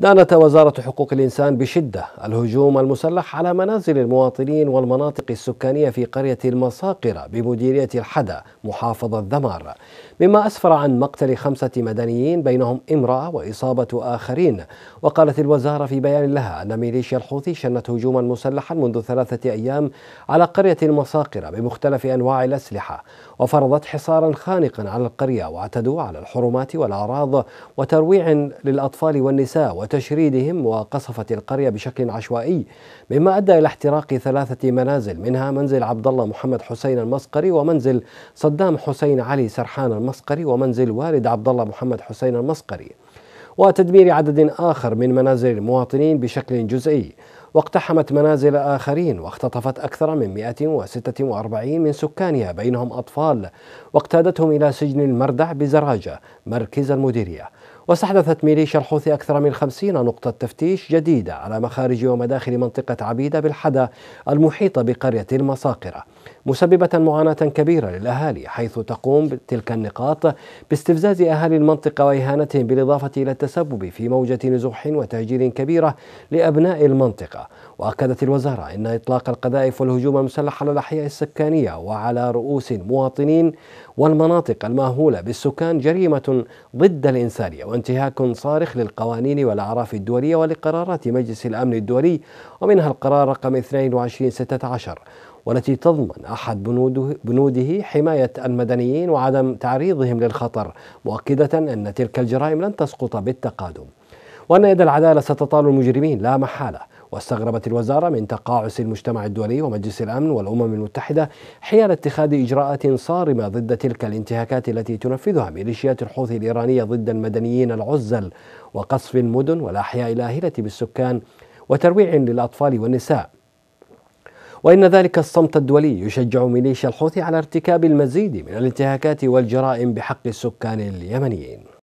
دانت وزارة حقوق الإنسان بشدة الهجوم المسلح على منازل المواطنين والمناطق السكانية في قرية المصاقرة بمديرية الحدا محافظة ذمار مما أسفر عن مقتل خمسة مدنيين بينهم امرأة وإصابة آخرين وقالت الوزارة في بيان لها أن ميليشيا الحوثي شنت هجوما مسلحا منذ ثلاثة أيام على قرية المصاقرة بمختلف أنواع الأسلحة وفرضت حصارا خانقا على القرية واعتدوا على الحرمات والأعراض وترويع للأطفال والنساء وتشريدهم وقصفت القرية بشكل عشوائي مما أدى إلى احتراق ثلاثة منازل منها منزل عبد الله محمد حسين المسقري ومنزل صدام حسين علي سرحان المسقري ومنزل والد عبد الله محمد حسين المسقري وتدمير عدد آخر من منازل المواطنين بشكل جزئي واقتحمت منازل آخرين واختطفت أكثر من 146 من سكانها بينهم أطفال واقتادتهم إلى سجن المردع بزراجة مركز المديرية واستحدثت ميليشيا الحوثي أكثر من خمسين نقطة تفتيش جديدة على مخارج ومداخل منطقة عبيدة بالحدى المحيطة بقرية المصاقرة مسببة معاناة كبيرة للأهالي حيث تقوم تلك النقاط باستفزاز أهالي المنطقة وإهانتهم بالإضافة إلى التسبب في موجة نزوح وتهجير كبيرة لأبناء المنطقة وأكدت الوزارة أن إطلاق القذائف والهجوم المسلح على الأحياء السكانية وعلى رؤوس المواطنين والمناطق المأهولة بالسكان جريمة ضد الإنسانية وانتهاك صارخ للقوانين والأعراف الدولية ولقرارات مجلس الأمن الدولي ومنها القرار رقم 2216 والتي تضمن أحد بنوده, بنوده حماية المدنيين وعدم تعريضهم للخطر مؤكدة أن تلك الجرائم لن تسقط بالتقادم وأن يد العدالة ستطال المجرمين لا محالة واستغربت الوزارة من تقاعس المجتمع الدولي ومجلس الأمن والأمم المتحدة حيال اتخاذ إجراءات صارمة ضد تلك الانتهاكات التي تنفذها ميليشيات الحوثي الإيرانية ضد المدنيين العزل وقصف المدن والأحياء الآهلة بالسكان وترويع للأطفال والنساء وإن ذلك الصمت الدولي يشجع ميليشيا الحوثي على ارتكاب المزيد من الانتهاكات والجرائم بحق السكان اليمنيين